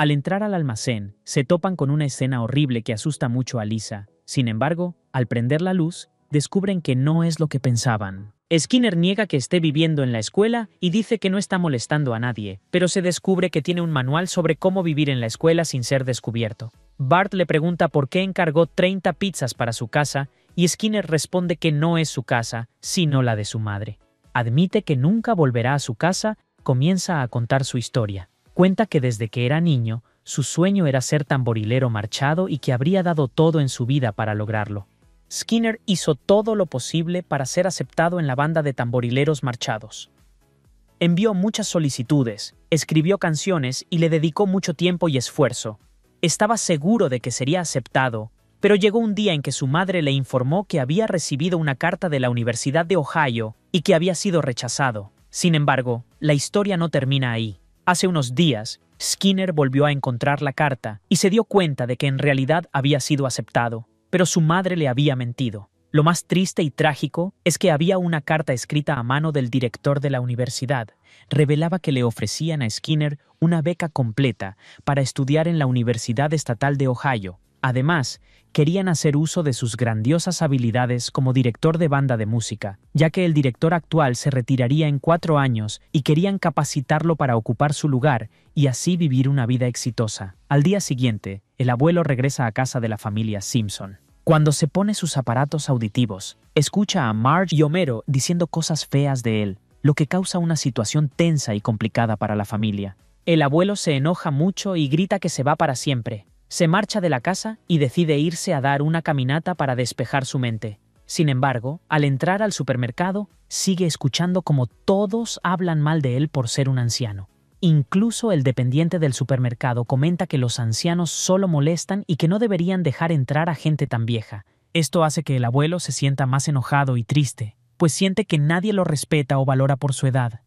Al entrar al almacén, se topan con una escena horrible que asusta mucho a Lisa. Sin embargo, al prender la luz, descubren que no es lo que pensaban. Skinner niega que esté viviendo en la escuela y dice que no está molestando a nadie, pero se descubre que tiene un manual sobre cómo vivir en la escuela sin ser descubierto. Bart le pregunta por qué encargó 30 pizzas para su casa y Skinner responde que no es su casa, sino la de su madre. Admite que nunca volverá a su casa, comienza a contar su historia. Cuenta que desde que era niño, su sueño era ser tamborilero marchado y que habría dado todo en su vida para lograrlo. Skinner hizo todo lo posible para ser aceptado en la banda de tamborileros marchados. Envió muchas solicitudes, escribió canciones y le dedicó mucho tiempo y esfuerzo. Estaba seguro de que sería aceptado, pero llegó un día en que su madre le informó que había recibido una carta de la Universidad de Ohio y que había sido rechazado. Sin embargo, la historia no termina ahí. Hace unos días, Skinner volvió a encontrar la carta y se dio cuenta de que en realidad había sido aceptado, pero su madre le había mentido. Lo más triste y trágico es que había una carta escrita a mano del director de la universidad. Revelaba que le ofrecían a Skinner una beca completa para estudiar en la Universidad Estatal de Ohio, Además, querían hacer uso de sus grandiosas habilidades como director de banda de música, ya que el director actual se retiraría en cuatro años y querían capacitarlo para ocupar su lugar y así vivir una vida exitosa. Al día siguiente, el abuelo regresa a casa de la familia Simpson. Cuando se pone sus aparatos auditivos, escucha a Marge y Homero diciendo cosas feas de él, lo que causa una situación tensa y complicada para la familia. El abuelo se enoja mucho y grita que se va para siempre, se marcha de la casa y decide irse a dar una caminata para despejar su mente. Sin embargo, al entrar al supermercado, sigue escuchando como todos hablan mal de él por ser un anciano. Incluso el dependiente del supermercado comenta que los ancianos solo molestan y que no deberían dejar entrar a gente tan vieja. Esto hace que el abuelo se sienta más enojado y triste, pues siente que nadie lo respeta o valora por su edad.